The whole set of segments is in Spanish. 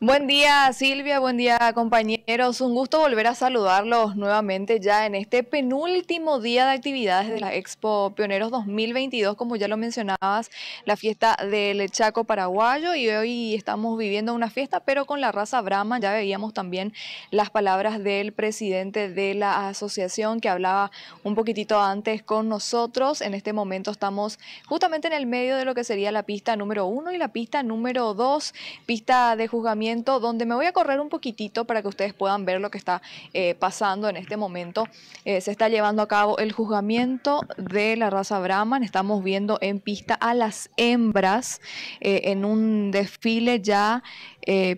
Buen día Silvia, buen día compañeros. Un gusto volver a saludarlos nuevamente ya en este penúltimo día de actividades de la Expo Pioneros 2022, como ya lo mencionabas, la fiesta del Chaco paraguayo y hoy estamos viviendo una fiesta pero con la raza Brahma. Ya veíamos también las palabras del presidente de la asociación que hablaba un poquitito antes con nosotros. En este momento estamos justamente en el medio de lo que sería la pista número uno y la pista número dos, pista de juzgamiento donde me voy a correr un poquitito para que ustedes puedan ver lo que está eh, pasando en este momento. Eh, se está llevando a cabo el juzgamiento de la raza Brahman. Estamos viendo en pista a las hembras eh, en un desfile ya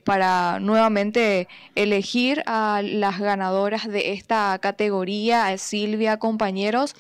para nuevamente elegir a las ganadoras de esta categoría, Silvia, compañeros.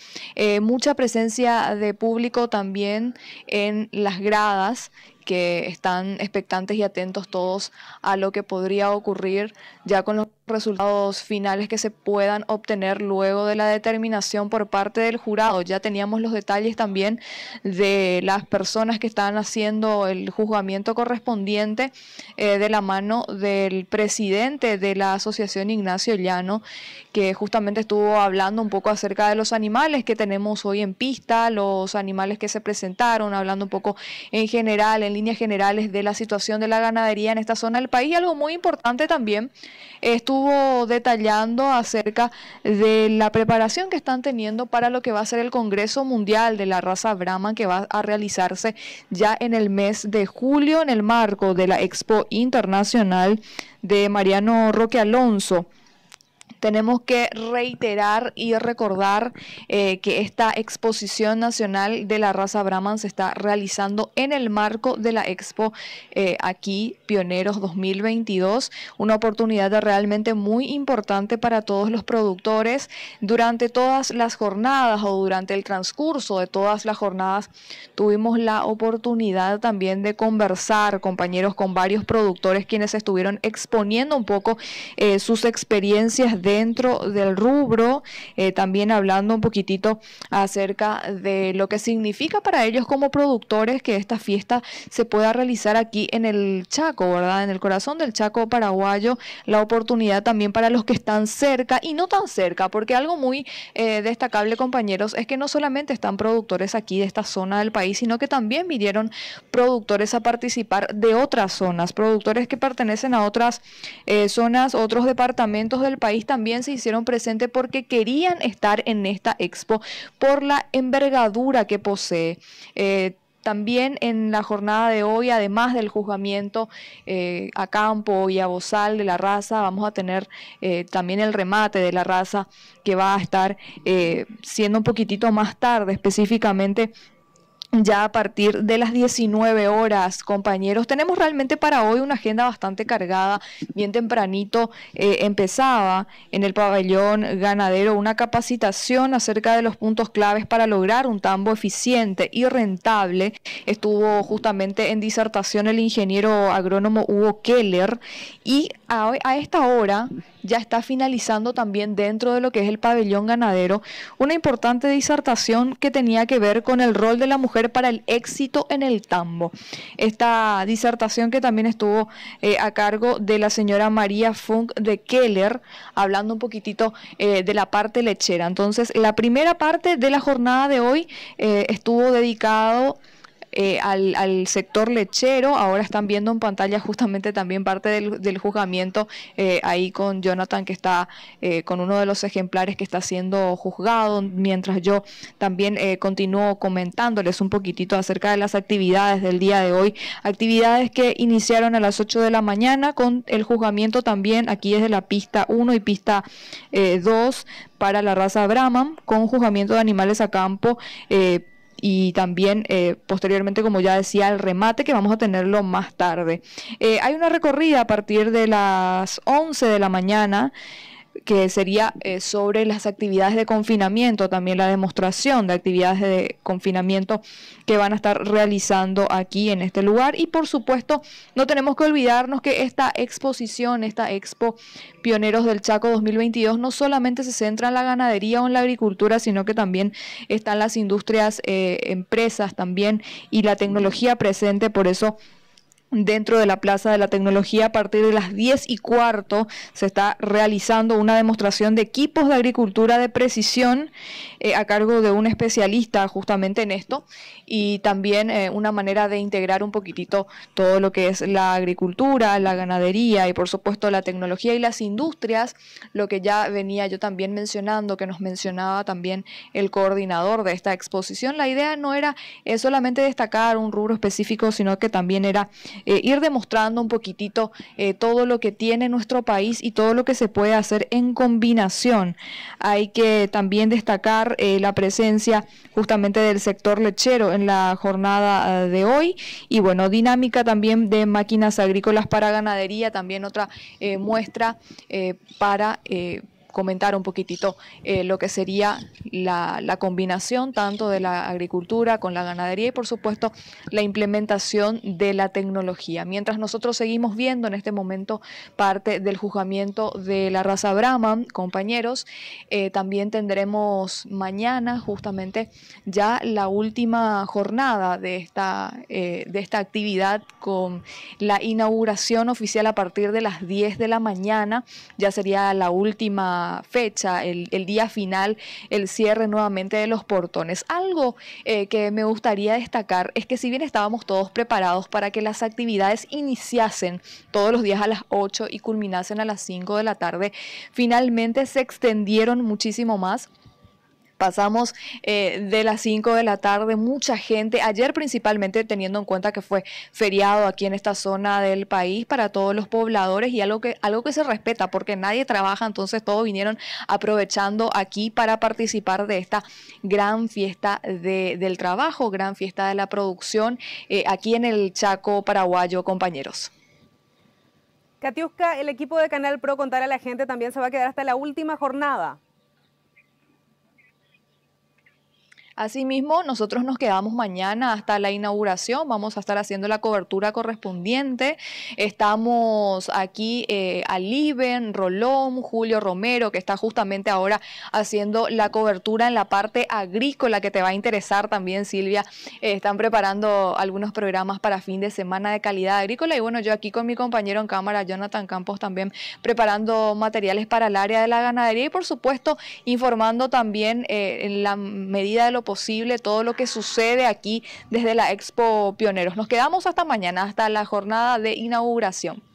mucha presencia de público también en las gradas que están expectantes y atentos todos a lo que podría ocurrir ya con los resultados finales que se puedan obtener luego de la determinación por parte del jurado. Ya teníamos los detalles también de las personas que están haciendo el juzgamiento correspondiente eh, de la mano del presidente de la asociación Ignacio Llano, que justamente estuvo hablando un poco acerca de los animales que tenemos hoy en pista, los animales que se presentaron, hablando un poco en general, en líneas generales de la situación de la ganadería en esta zona del país. Y algo muy importante también estuvo estuvo detallando acerca de la preparación que están teniendo para lo que va a ser el Congreso Mundial de la Raza Brahman que va a realizarse ya en el mes de julio en el marco de la Expo Internacional de Mariano Roque Alonso tenemos que reiterar y recordar eh, que esta exposición nacional de la raza Brahman se está realizando en el marco de la expo eh, aquí, Pioneros 2022, una oportunidad realmente muy importante para todos los productores durante todas las jornadas o durante el transcurso de todas las jornadas tuvimos la oportunidad también de conversar, compañeros, con varios productores quienes estuvieron exponiendo un poco eh, sus experiencias de dentro del rubro, eh, también hablando un poquitito acerca de lo que significa para ellos como productores que esta fiesta se pueda realizar aquí en el Chaco, ¿verdad? En el corazón del Chaco paraguayo, la oportunidad también para los que están cerca y no tan cerca, porque algo muy eh, destacable, compañeros, es que no solamente están productores aquí de esta zona del país, sino que también vinieron productores a participar de otras zonas, productores que pertenecen a otras eh, zonas, otros departamentos del país también también se hicieron presente porque querían estar en esta expo por la envergadura que posee. Eh, también en la jornada de hoy, además del juzgamiento eh, a campo y a bozal de la raza, vamos a tener eh, también el remate de la raza que va a estar siendo un poquitito más tarde, específicamente ya a partir de las 19 horas, compañeros. Tenemos realmente para hoy una agenda bastante cargada. Bien tempranito eh, empezaba en el pabellón ganadero una capacitación acerca de los puntos claves para lograr un tambo eficiente y rentable. Estuvo justamente en disertación el ingeniero agrónomo Hugo Keller y a esta hora ya está finalizando también dentro de lo que es el pabellón ganadero una importante disertación que tenía que ver con el rol de la mujer para el éxito en el tambo. Esta disertación que también estuvo eh, a cargo de la señora María Funk de Keller, hablando un poquitito eh, de la parte lechera. Entonces, la primera parte de la jornada de hoy eh, estuvo dedicado eh, al, sector lechero. Ahora están viendo en pantalla justamente también parte del, juzgamiento eh, ahí con Jonathan que está eh, con uno de los ejemplares que está siendo juzgado, mientras yo también continúo comentándoles un poquitito acerca de las actividades del día de hoy, actividades que iniciaron a las 8 de la mañana con el juzgamiento también aquí desde la pista 1 y pista 2 para la raza Brahman con juzgamiento de animales a campo y también eh, posteriormente, como ya decía, el remate que vamos a tenerlo más tarde. Eh, hay una recorrida a partir de las 11 de la mañana que sería eh, sobre las actividades de confinamiento, también la demostración de actividades de confinamiento que van a estar realizando aquí en este lugar. Y por supuesto, no tenemos que olvidarnos que esta exposición, esta expo Pioneros del Chaco 2022, no solamente se centra en la ganadería o en la agricultura, sino que también están las industrias, eh, empresas también y la tecnología presente. Por eso dentro de la Plaza de la Tecnología. A partir de las 10 y cuarto se está realizando una demostración de equipos de agricultura de precisión eh, a cargo de un especialista justamente en esto y también eh, una manera de integrar un poquitito todo lo que es la agricultura, la ganadería y por supuesto la tecnología y las industrias, lo que ya venía yo también mencionando, que nos mencionaba también el coordinador de esta exposición. La idea no era eh, solamente destacar un rubro específico, sino que también era eh, ir demostrando un poquitito eh, todo lo que tiene nuestro país y todo lo que se puede hacer en combinación. Hay que también destacar eh, la presencia justamente del sector lechero en la jornada ah, de hoy y bueno, dinámica también de máquinas agrícolas para ganadería, también otra muestra para comentar un poquitito eh, lo que sería la, combinación tanto de la agricultura con la ganadería y por supuesto la implementación de la tecnología. Mientras nosotros seguimos viendo en este momento parte del juzgamiento de la raza Brahman, compañeros, eh, también tendremos mañana justamente ya la última jornada de esta, eh, de esta actividad con la inauguración oficial a partir de las 10 de la mañana, ya sería la última fecha, el, día final, el cierre nuevamente de los portones. Algo eh, que me gustaría destacar es que si bien estábamos todos preparados para que las actividades iniciasen todos los días a las 8 y culminasen a las 5 de la tarde, finalmente se extendieron muchísimo más Pasamos eh, de las 5 de la tarde, mucha gente, ayer principalmente teniendo en cuenta que fue feriado aquí en esta zona del país para todos los pobladores y algo que, algo que se respeta porque nadie trabaja, entonces todos vinieron aprovechando aquí para participar de esta gran fiesta del trabajo, gran fiesta de la producción eh, aquí en el Chaco paraguayo, compañeros. Katiuska, el equipo de Canal Pro contar a la gente también se va a quedar hasta la última jornada. Asimismo, nosotros nos quedamos mañana hasta la inauguración, vamos a estar haciendo la cobertura correspondiente. Estamos aquí eh, Aliben, Rolón, Julio Romero, que está justamente ahora haciendo la cobertura en la parte agrícola que te va a interesar también, Silvia. Eh, están preparando algunos programas para fin de semana de calidad agrícola y bueno, yo aquí con mi compañero en cámara, Jonathan Campos, también preparando materiales para el área de la ganadería y por supuesto informando también eh, en la medida de lo posible posible todo lo que sucede aquí desde la Expo Pioneros. Nos quedamos hasta mañana, hasta la jornada de inauguración.